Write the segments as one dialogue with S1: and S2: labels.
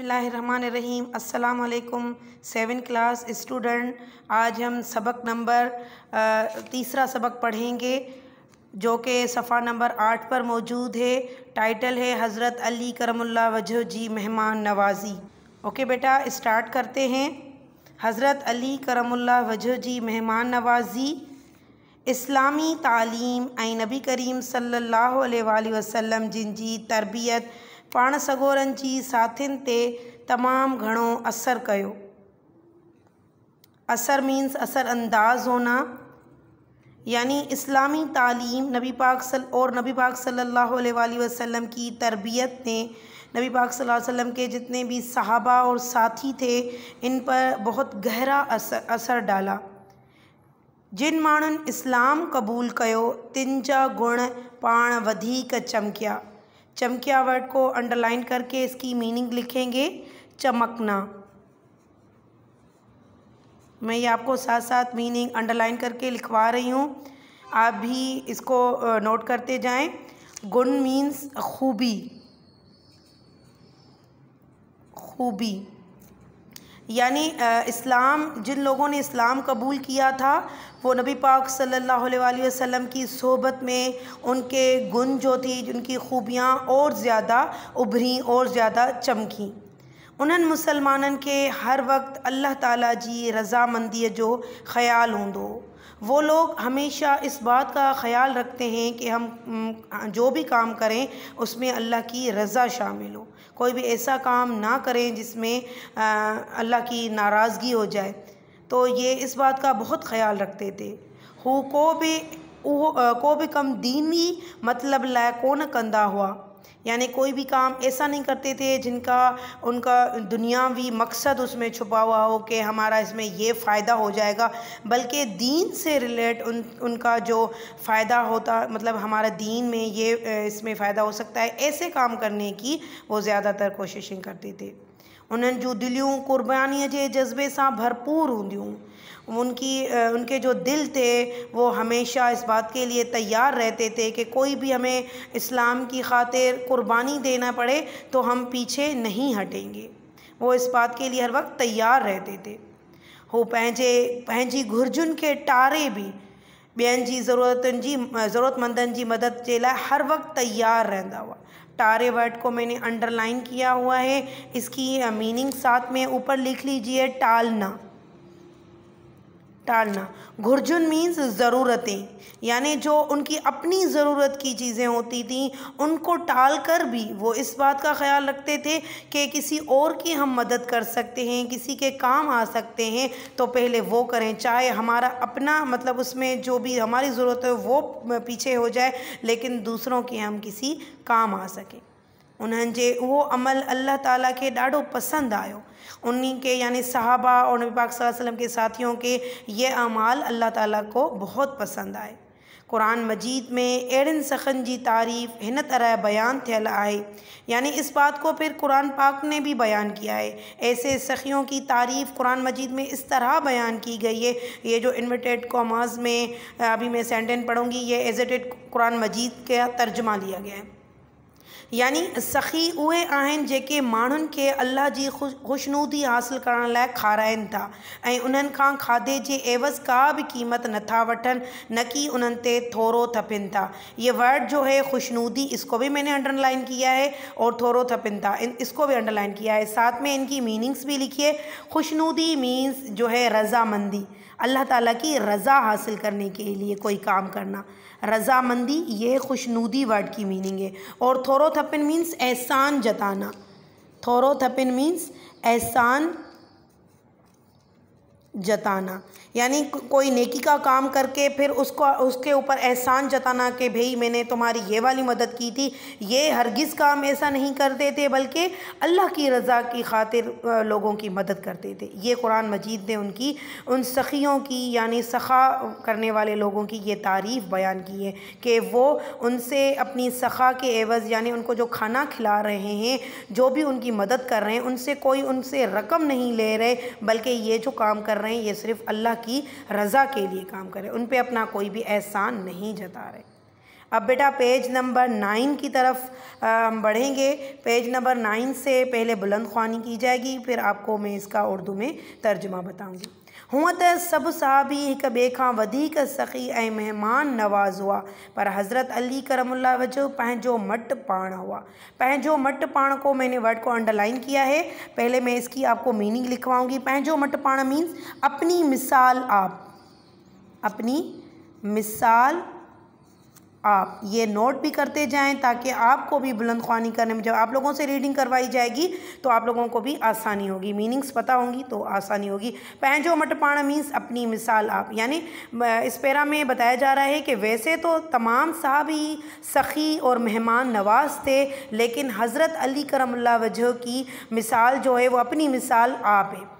S1: बसमीम् अल्लाम seven class student आज हम सबक नंबर तीसरा सबक पढ़ेंगे जो कि सफ़ा नंबर आठ पर मौजूद है टाइटल है हज़रत अली करमुल्ला वजह जी मेहमान नवाजी ओके बेटा स्टार्ट करते हैं हज़रत अली करमुल्ला वजह जी मेहमान नवाजी इस्लामी तालीम ऐं नबी करीम सल्ला वसम जिन जी तरबियत पा सगोर की साथिन ते तमाम घणो असर कयो असर मीन्स असर अंदाज होना यानी इस्लामी तालीम नबी पाक सल और नबी पाक सल्लल्लाहु अलैहि वसल्लम की तरबियत ने नबी पाक सल्लल्लाहु अलैहि वसल्लम के जितने भी सहाबा और साथी थे इन पर बहुत गहरा असर असर डाला जिन मानन इस्लाम क़बूल कयो तिन जा गुण पा चमकिया चमकिया वर्ड को अंडरलाइन करके इसकी मीनिंग लिखेंगे चमकना मैं ये आपको साथ साथ मीनिंग अंडरलाइन करके लिखवा रही हूँ आप भी इसको नोट करते जाएं गुण मीन्स खूबी खूबी यानी इस्लाम जिन लोगों ने इस्लाम कबूल किया था वो नबी पाक सल्लल्लाहु अलैहि वसल्लम की सोबत में उनके गुण जो थी उनकी खूबियाँ और ज़्यादा उभरी और ज़्यादा चमकी उन्हनि मुसलमानन के हर वक्त अल्लाह ताला जी रज़ामंदी जो ख्याल हूंदो वो लोग हमेशा इस बात का ख्याल रखते हैं कि हम जो भी काम करें उसमें अल्लाह की रज़ा शामिल हो कोई भी ऐसा काम ना करें जिसमें अल्लाह की नाराज़गी हो जाए तो ये इस बात का बहुत ख्याल रखते थे हु को भी को भी कम दीनी मतलब लाए कौन कंदा हुआ यानी कोई भी काम ऐसा नहीं करते थे जिनका उनका दुनियावी मकसद उसमें छुपा हुआ हो कि हमारा इसमें ये फ़ायदा हो जाएगा बल्कि दीन से रिलेट उन उनका जो फ़ायदा होता मतलब हमारा दीन में ये इसमें फ़ायदा हो सकता है ऐसे काम करने की वो ज़्यादातर कोशिशें करते थे उन्हनि जूं दिलियूं क़ुर्बानीअ जे जज़्बे सां भरपूर हूंदियूं उनकी उनके जो दिल थे वो हमेशा इस बात के लिए तैयार रहते थे कि कोई भी हमें इस्लाम की खातिर कुर्बानी देना पड़े तो हम पीछे नहीं हटेंगे वो इस बात के लिए हर वक्त तैयार रहते थे वो पंहिंजे पंहिंजी घुर्जुन के टारे भी ॿियनि जी जरूरत जी ज़रूरतमंदनि जी मदद जे लाइ हर वक़्तु तयारु रहंदा हुआ टारे वर्ड को मैंने अंडरलाइन किया हुआ है इसकी मीनिंग साथ में ऊपर लिख लीजिए टालना टालना घुर्जुन मीन्स ज़रूरतें यानी जो उनकी अपनी ज़रूरत की चीज़ें होती थी उनको टाल कर भी वो इस बात का ख्याल रखते थे कि किसी और की हम मदद कर सकते हैं किसी के काम आ सकते हैं तो पहले वो करें चाहे हमारा अपना मतलब उसमें जो भी हमारी ज़रूरत है वो पीछे हो जाए लेकिन दूसरों के हम किसी काम आ सकें उन्होंने वो अमल अल्लाह ताला के ढो पसंद आयो उन्हीं के यानी साहबा और नबी पाक वसल्लम के साथियों के ये अमाल अल्लाह ताला को बहुत पसंद आए क़ुरान मजीद में अड़न सखन की तारीफ़ इन तरह बयान थियल है यानी इस बात को फिर कुरान पाक ने भी बयान किया है ऐसे सखियों की तारीफ़ कुरान मजीद में इस तरह बयान की गई है ये जो इन्वर्टेड कॉमर्स में अभी मैं सेंटेन पढ़ूँगी ये एजिटेड कुरान मजीद का तर्जमा लिया गया है यानी सखी उहे आहिनि जेके माण्हुनि खे अलाह जी ख़ुश ख़ुशनूदी हासिल करण लाइ खाराइनि था ऐं उन्हनि खां खाधे जे एवज़ का भी क़ीमत नथा वठनि न कि उन्हनि ते थोरो थपिन था ये वर्ड जो है खुशनूदी इसको भी मैंने अंडरलाइन किया है और थोरो थपिन था इसको भी अंडरलाइन किया है साथ में इनकी मीनिंग्स भी लिखिए खुशनूदी मीन्स जो है रजामंदी अल्लाह ताला की रज़ा हासिल करने के लिए कोई काम करना रज़ामंदी ये खुशनूदी वर्ड की मीनिंग है और थपिन मीन्स एहसान जताना थपिन मीन्स एहसान जताना यानी कोई नेकी का काम करके फिर उसको उसके ऊपर एहसान जताना कि भाई मैंने तुम्हारी ये वाली मदद की थी ये हरगिज़ काम ऐसा नहीं करते थे बल्कि अल्लाह की रज़ा की खातिर लोगों की मदद करते थे ये कुरान मजीद ने उनकी उन सखियों की यानी सखा करने वाले लोगों की ये तारीफ़ बयान की है कि वो उनसे अपनी सखा के एवज़ यानी उनको जो खाना खिला रहे हैं जो भी उनकी मदद कर रहे हैं उनसे कोई उनसे रकम नहीं ले रहे बल्कि ये जो काम कर रहे हैं ये सिर्फ़ अल्लाह की की रज़ा के लिए काम करें उन पर अपना कोई भी एहसान नहीं जता रहे अब बेटा पेज नंबर नाइन की तरफ हम बढ़ेंगे पेज नंबर नाइन से पहले बुलंद ख्वानी की जाएगी फिर आपको मैं इसका उर्दू में तर्जुमा बताऊँगी हुआ त सब साहबी एक बे खां सखी ए मेहमान नवाज़ हुआ पर हज़रत अली करमुल्ला वजो पंहिंजो मट पान हुआ पंहिंजो मट पान को मैंने वर्ड को अंडरलाइन किया है पहले मैं इसकी आपको मीनिंग लिखवाऊँगी पंहिंजो मट पान मीन्स अपनी मिसाल आप अपनी मिसाल आप ये नोट भी करते जाएं ताकि आपको भी बुलंद खानी करने में जब आप लोगों से रीडिंग करवाई जाएगी तो आप लोगों को भी आसानी होगी मीनिंग्स पता होंगी तो आसानी होगी पंहिंजो मट पाण मीन्स अपनी मिसाल आप यानी इस पैरा में बताया जा रहा है कि वैसे तो तमाम साहब ही सखी और मेहमान नवाज थे लेकिन हज़रत अली करम वजह की मिसाल जो है वो अपनी मिसाल आप है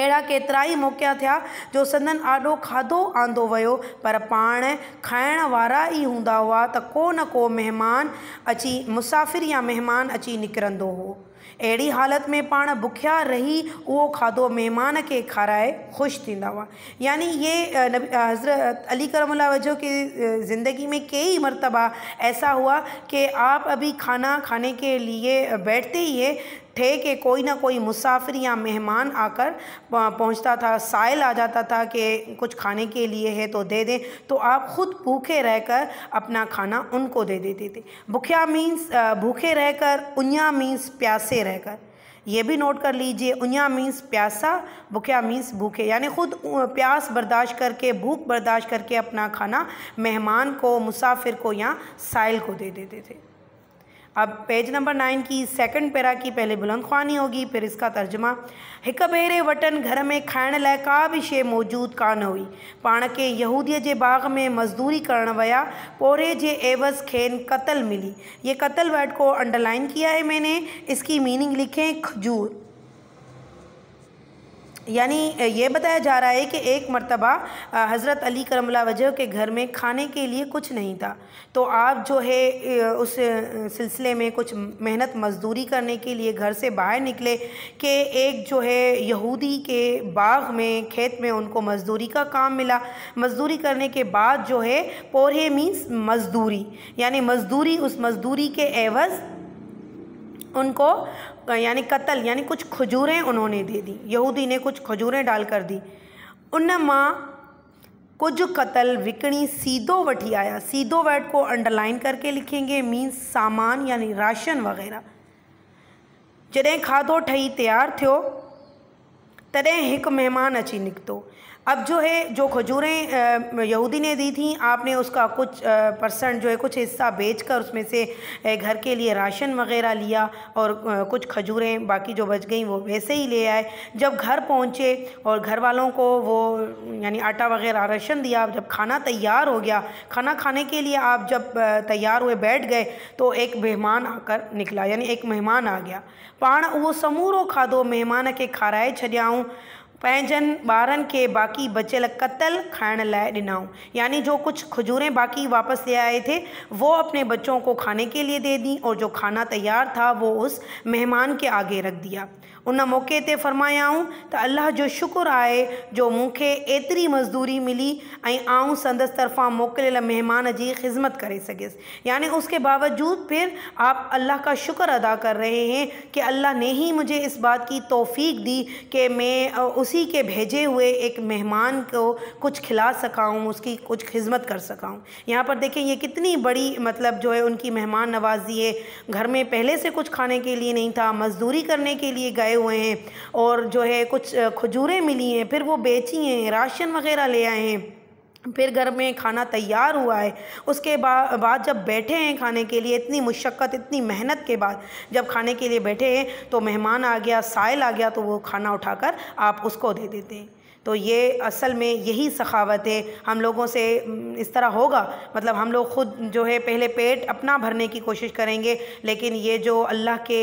S1: अड़ा केतरा ही मौक़ा थे जो संदन आडो खाधो आंदो वो पर पा खा वारा ई हुआ तो को न को मेहमान अची मुसाफ़िर या मेहमान अची निकर हो अड़ी हालत में पा बुख्या रही वो खाधो मेहमान के खाराए खुश थींदा हुआ यानी ये हज़रत अली करमला वजह की ज़िंदगी में कई मरतबा ऐसा हुआ कि आप अभी खाना खाने के लिए बैठते ही है ठे के कोई ना कोई मुसाफिर या मेहमान आकर पहुंचता था साइल आ जाता था कि कुछ खाने के लिए है तो दे दें तो आप ख़ुद भूखे रहकर अपना खाना उनको दे देते थे भूखिया मीन्स भूखे रहकर उन्या मीन्स प्यासे रहकर ये भी नोट कर लीजिए उन्या मीन्स प्यासा भूखिया मीन्स भूखे यानी ख़ुद प्यास बर्दाश्त करके भूख बर्दाश्त करके अपना खाना मेहमान को मुसाफिर को या साइल को दे देते थे अब पेज नंबर नाइन की सेकंड पैरा की पहले बुलंद ख्वानी होगी फिर इसका तर्जमा एक भेरे वटन घर में खाण लाय का भी शे मौजूद कान हुई पा के यहूदी के बाग में मज़दूरी करण विया पोरे जे एवज़ खेन कतल मिली ये कतल वर्ड को अंडरलाइन किया है मैंने इसकी मीनिंग लिखें खजूर यानी ये बताया जा रहा है कि एक मरतबा हज़रत अली करमला वजह के घर में खाने के लिए कुछ नहीं था तो आप जो है उस सिलसिले में कुछ मेहनत मजदूरी करने के लिए घर से बाहर निकले कि एक जो है यहूदी के बाग में खेत में उनको मजदूरी का काम मिला मजदूरी करने के बाद जो है पोहे मीन्स मजदूरी यानी मजदूरी उस मजदूरी के एवज़ उनको यानी कत्ल यानी कुछ खजूरें उन्होंने दे दी यहूदी ने कुछ खजूरें डाल कर दी उन मां कुछ कत्ल विकणी सीधो वठी आया सीधो वर्ड को अंडरलाइन करके लिखेंगे मीन्स सामान यानी राशन वग़ैरह जॾहिं खाधो ठही तैयार थो तॾहिं एक मेहमान अची निकतो अब जो है जो खजूरें यहूदी ने दी थी आपने उसका कुछ परसेंट जो है कुछ हिस्सा बेचकर उसमें से घर के लिए राशन वगैरह लिया और कुछ खजूरें बाकी जो बच गई वो वैसे ही ले आए जब घर पहुँचे और घर वालों को वो यानी आटा वगैरह राशन दिया जब खाना तैयार हो गया खाना खाने के लिए आप जब तैयार हुए बैठ गए तो एक मेहमान आकर निकला यानी एक मेहमान आ गया पाण वो समूरो खाधो मेहमान के खाराए छॾियाऊं पंहिंजनि ॿारनि के बाक़ी बचल कत्ल खाइण लाइ दिनाऊँ यानी जो कुछ खजूरें बाकी वापस ले आए थे वो अपने बच्चों को खाने के लिए दे दी और जो खाना तैयार था वो उस मेहमान के आगे रख दिया उन मौक़े ते फरमायाऊँ तो अल्लाह जो शुक्र आए जो मुखे एतरी मज़दूरी मिली आऊँ संदस तरफ़ा मोकिल मेहमान की ख़िदमत करे सकस यानि उसके बावजूद फिर आप अल्लाह का शुक्र अदा कर रहे हैं कि अल्लाह ने ही मुझे इस बात की तोफ़ी दी कि मैं उस उसी के भेजे हुए एक मेहमान को कुछ खिला सकाऊँ उसकी कुछ खिदमत कर सकाऊँ यहाँ पर देखें ये कितनी बड़ी मतलब जो है उनकी मेहमान नवाजी है घर में पहले से कुछ खाने के लिए नहीं था मज़दूरी करने के लिए गए हुए हैं और जो है कुछ खजूरें मिली हैं फिर वो बेची हैं राशन वगैरह ले आए हैं फिर घर में खाना तैयार हुआ है उसके बा, बाद जब बैठे हैं खाने के लिए इतनी मुशक्क़त इतनी मेहनत के बाद जब खाने के लिए बैठे हैं तो मेहमान आ गया साइल आ गया तो वो खाना उठाकर आप उसको दे देते हैं तो ये असल में यही सखावत है हम लोगों से इस तरह होगा मतलब हम लोग ख़ुद जो है पहले पेट अपना भरने की कोशिश करेंगे लेकिन ये जो अल्लाह के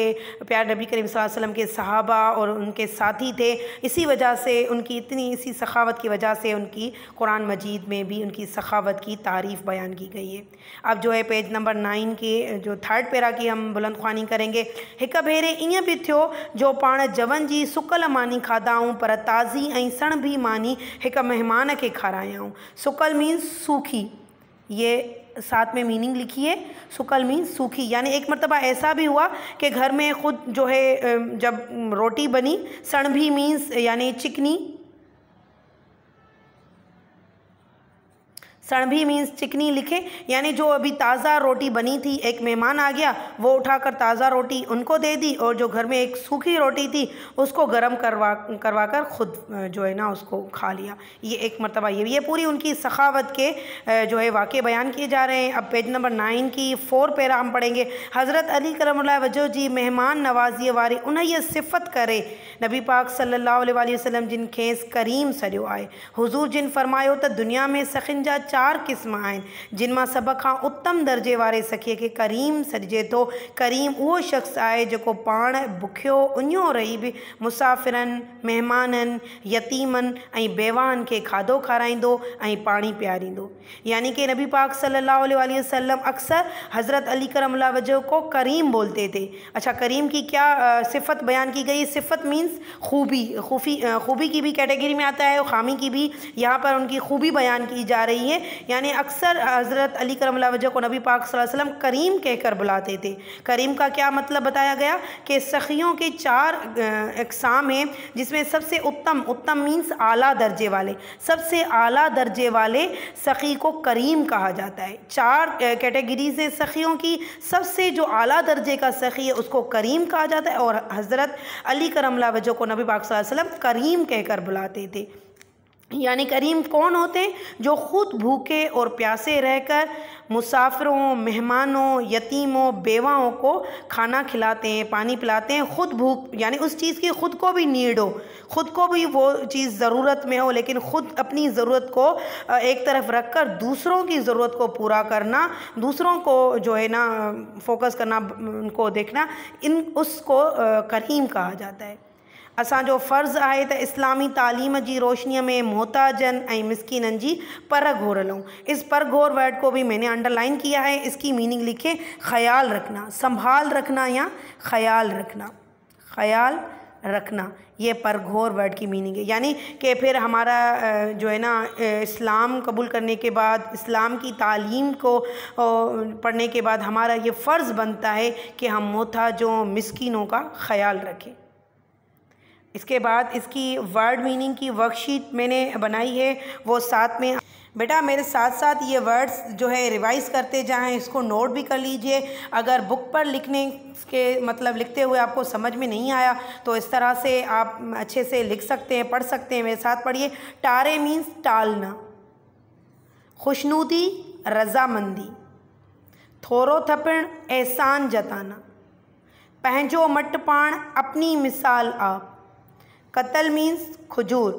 S1: प्यार नबी करीम वसल्लम के सहाबा और उनके साथी थे इसी वजह से उनकी इतनी इसी सखावत की वजह से उनकी कुरान मजीद में भी उनकी सखावत की तारीफ़ बयान की गई है अब जो है पेज नंबर नाइन की जो थर्ड पेरा की हम बुलंद ख़्वानी करेंगे एक भेरे इं भी थो जो पा जवन जी सुकल मानी खाधाऊं पर ताज़ी ए सण बि मानी मेहमान के खे हूँ सुकल मीन्स सूखी ये साथ में मीनिंग लिखी है सुकल मीन सूखी यानी एक मरतबा ऐसा भी हुआ कि घर में ख़ुद जो है जब रोटी बनी सण भी मीन्स यानी चिकनी सणभी मीन्स चिकनी लिखे यानी जो अभी ताज़ा रोटी बनी थी एक मेहमान आ गया वो उठाकर ताज़ा रोटी उनको दे दी और जो घर में एक सूखी रोटी थी उसको गर्म करवा करवा कर ख़ुद जो है ना उसको खा लिया ये एक मरतबा ये ये पूरी उनकी सखावत के जो है वाक़ बयान किए जा रहे हैं अब पेज नंबर नाइन की फ़ोर पैरा हम पढ़ेंगे हज़रत अली करम वजह जी मेहमान नवाजी वारी उन्हें यह सिफत करे नबी पाक सल्ला वसलम जिन खेस करीम सरियो आए हुजूर जिन फरमाए तो दुनिया में सखिन जा चार क़िस्म आहिनि जिन मां सभ उत्तम दर्जे वाले सखी के करीम सजे तो करीम वो शख़्स है जो पा बुख्य उन्ो रही भी मुसाफिर मेहमान यतीमन बेवान के खाधो खाराई पानी पाणी पीआरींदो यानी कि नबी पाक सल्लाम अक्सर हज़रत अली करम वजह को करीम बोलते थे अच्छा करीम की क्या सिफत बयान की गई सिफत मीन्स खूबी खूबी खूबी की भी कैटेगरी में आता है ख़ामी की भी यहाँ पर उनकी खूबी बयान की जा रही है यानी अक्सर हज़रत अली करम वजह को नबी पाक वसल्लम करीम कहकर बुलाते थे करीम का क्या मतलब बताया गया कि सखियों के चार अकसाम हैं जिसमें सबसे उत्तम उत्तम मीन्स आला दर्जे वाले सबसे आला दर्जे वाले सखी को करीम कहा जाता है चार कैटेगरीज हैं सखियों की सबसे जो आला दर्जे का सखी है उसको करीम कहा जाता है और हज़रत अली करमला वजह को नबी पाक वसल्लम करीम कहकर बुलाते थे यानी करीम कौन होते हैं जो ख़ुद भूखे और प्यासे रहकर मुसाफिरों मेहमानों यतीमों बेवाओं को खाना खिलाते हैं पानी पिलाते हैं ख़ुद भूख यानी उस चीज़ की ख़ुद को भी नीड हो ख़ुद को भी वो चीज़ ज़रूरत में हो लेकिन ख़ुद अपनी ज़रूरत को एक तरफ रख कर दूसरों की ज़रूरत को पूरा करना दूसरों को जो है ना फोकस करना उनको देखना इन उसको करीम कहा जाता है असो फ़र्ज है त इस्लामी तालीम की रोशनी में मोहताजन ऐं की पर घोर लूँ इस पर घोर वर्ड को भी मैंने अंडरलाइन किया है इसकी मीनिंग लिखे ख्याल रखना संभाल रखना या ख्याल रखना ख्याल रखना ये पर घोर वर्ड की मीनिंग है यानी कि फिर हमारा जो है ना इस्लाम कबूल करने के बाद इस्लाम की तालीम को पढ़ने के बाद हमारा ये फ़र्ज़ बनता है कि हम मोहताजों मिसकिनों का ख्याल रखें इसके बाद इसकी वर्ड मीनिंग की वर्कशीट मैंने बनाई है वो साथ में बेटा मेरे साथ साथ ये वर्ड्स जो है रिवाइज़ करते जाएं इसको नोट भी कर लीजिए अगर बुक पर लिखने के मतलब लिखते हुए आपको समझ में नहीं आया तो इस तरह से आप अच्छे से लिख सकते हैं पढ़ सकते हैं मेरे साथ पढ़िए टारे मीन्स टालना खुशनूदी रजामंदी थोरो थपण एहसान जताना पहो मट पाण अपनी मिसाल आप कतल मीन्स खजूर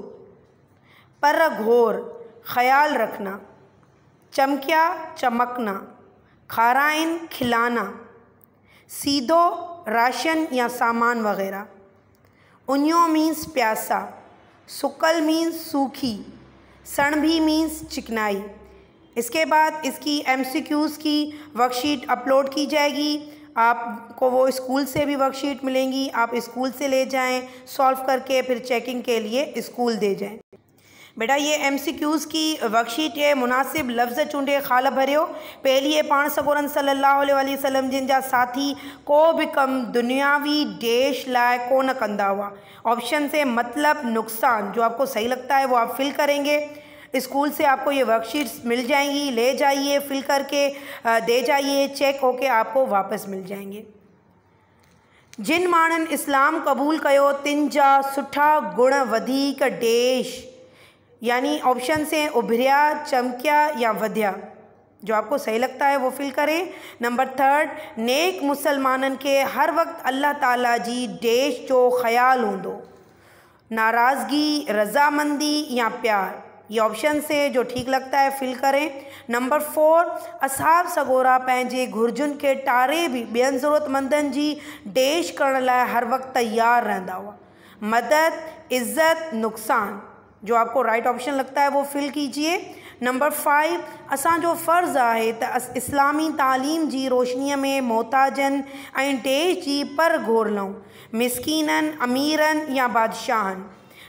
S1: पर घोर ख्याल रखना चमक्या चमकना खाराइन खिलाना सीधो राशन या सामान वगैरह उन्यो मीन्स प्यासा सुकल मीन्स सूखी सण भी मीन्स चिकनाई इसके बाद इसकी एमसीक्यूज़ की वर्कशीट अपलोड की जाएगी आपको वो स्कूल से भी वर्कशीट मिलेंगी आप स्कूल से ले जाएं सॉल्व करके फिर चेकिंग के लिए स्कूल दे जाएं बेटा ये एम सी क्यूज़ की वर्कशीट है मुनासिब लफ्ज़ चूंडे ख़ाल भरियो पहली है पाण सगोरन सलाहु वसलम जिन जा साथी को भी कम दुनियावी देश लाए को न कंदा हुआ ऑप्शन से मतलब नुक़सान जो आपको सही लगता है वो आप फिल करेंगे स्कूल से आपको ये वर्कशीट्स मिल जाएंगी ले जाइए फिल करके दे जाइए चेक होके आपको वापस मिल जाएंगे जिन माण्हुनि इस्लाम क़बूल कयो तिन जा सुठा गुण वधिक देश यानी ऑप्शन से उभरिया चमकिया या वध्या जो आपको सही लगता है वो फिल करें नंबर थर्ड नेक मुसलमान के हर वक्त अल्लाह ताला जी देश जो ख्याल हों नाराज़गी रज़ामंदी या प्यार ये ऑप्शन से जो ठीक लगता है फिल करें नंबर फोर असाब सगोरा पैंजे घुर्जुन के टारे भी बेन जरूरतमंदन जी देश करण लाय हर वक्त तैयार रहंदा हुआ मदद इज्जत नुक़सान जो आपको राइट ऑप्शन लगता है वो फिल कीजिए नंबर फाइव असो फर्ज़ है त इस्लामी तालीम जी रोशनी में मोहताजन ऐं देश जी पर घोर लूँ मिसकिन अमीरन या बादशाहन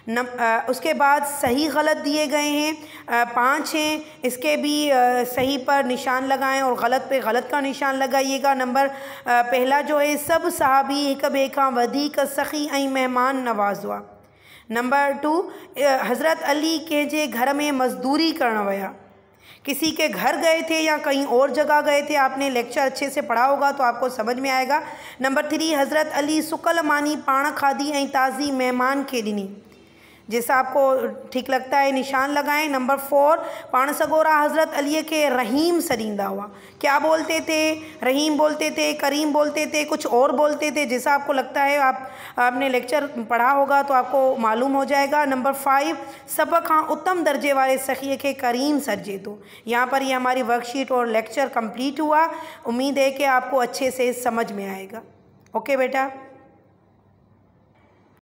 S1: नम आ, उसके बाद सही गलत दिए गए हैं पाँच हैं इसके भी आ, सही पर निशान लगाएं और गलत पे गलत का निशान लगाइएगा नंबर आ, पहला जो है सब सहाबी एक बेखा हाँ, वधी का सखी आई मेहमान नवाज़ हुआ नंबर टू हज़रत अली कंहिंजे घर में मज़दूरी करना वया किसी के घर गए थे या कहीं और जगह गए थे आपने लेक्चर अच्छे से पढ़ा होगा तो आपको समझ में आएगा नंबर थ्री हज़रत अली सुकल मानी पाण खाधी ऐं ताज़ी मेहमान के दिनी जैसा आपको ठीक लगता है निशान लगाएं नंबर फोर पाण सगोरा हज़रत अली के रहीम सरींदा हुआ क्या बोलते थे रहीम बोलते थे करीम बोलते थे कुछ और बोलते थे जैसा आपको लगता है आप आपने लेक्चर पढ़ा होगा तो आपको मालूम हो जाएगा नंबर फाइव सबक हाँ उत्तम दर्जे वाले सखी के करीम सरजे दो तो। यहाँ पर ये हमारी वर्कशीट और लेक्चर कम्प्लीट हुआ उम्मीद है कि आपको अच्छे से समझ में आएगा ओके बेटा